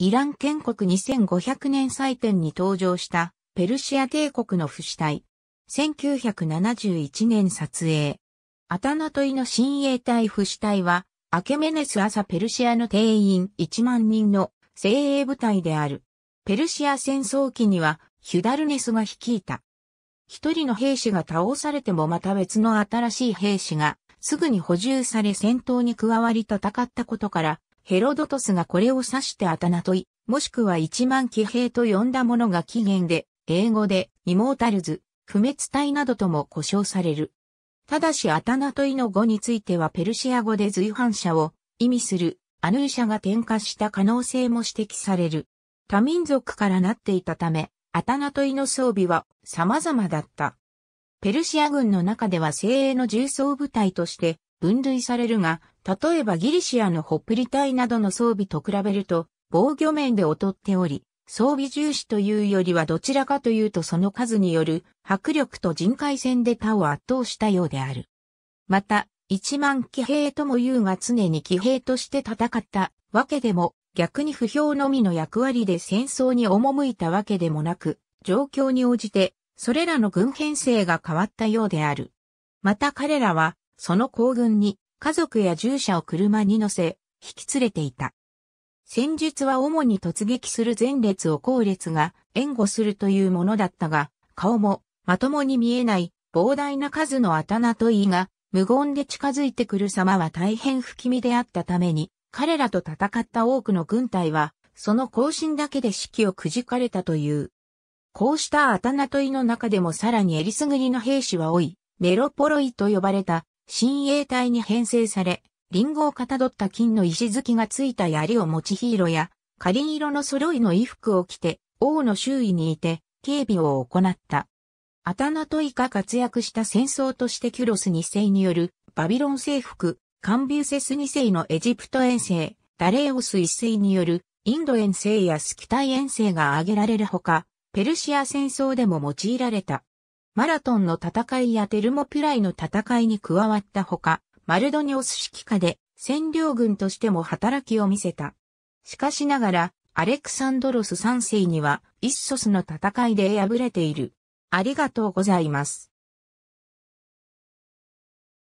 イラン建国2500年祭典に登場したペルシア帝国の不死体。1971年撮影。アタナトイの新衛隊不死体は、アケメネス朝ペルシアの定員1万人の精鋭部隊である。ペルシア戦争期にはヒュダルネスが率いた。一人の兵士が倒されてもまた別の新しい兵士がすぐに補充され戦闘に加わり戦ったことからヘロドトスがこれを指してアタナトイ、もしくは一万騎兵と呼んだものが起源で、英語でイモータルズ、不滅隊などとも呼称される。ただしアタナトイの語についてはペルシア語で随伴者を意味するアヌーシャが転化した可能性も指摘される。多民族からなっていたため、アタナトイの装備は様々だった。ペルシア軍の中では精鋭の重装部隊として分類されるが、例えばギリシアのホップリ隊などの装備と比べると、防御面で劣っており、装備重視というよりはどちらかというとその数による迫力と人海戦で他を圧倒したようである。また、一万騎兵とも言うが常に騎兵として戦ったわけでも、逆に不評のみの役割で戦争に赴いたわけでもなく、状況に応じて、それらの軍編成が変わったようである。また彼らは、その行軍に家族や従者を車に乗せ、引き連れていた。戦術は主に突撃する前列を後列が援護するというものだったが、顔もまともに見えない膨大な数のアタナトイが無言で近づいてくる様は大変不気味であったために、彼らと戦った多くの軍隊は、その行進だけで士気をくじかれたという。こうしたアタナトイの中でもさらにえりすぐりの兵士は多い、メロポロイと呼ばれた新衛隊に編成され、リンゴをかたどった金の石突きがついた槍を持ちヒーローや、カリン色の揃いの衣服を着て、王の周囲にいて、警備を行った。アタナトイカ活躍した戦争としてキュロス2世による、バビロン征服、カンビューセス2世のエジプト遠征、ダレオス1世による、インド遠征やスキタイ遠征が挙げられるほか、ペルシア戦争でも用いられた。マラトンの戦いやテルモピュライの戦いに加わったほか、マルドニオス指揮下で占領軍としても働きを見せた。しかしながら、アレクサンドロス3世には、イッソスの戦いで敗れている。ありがとうございます。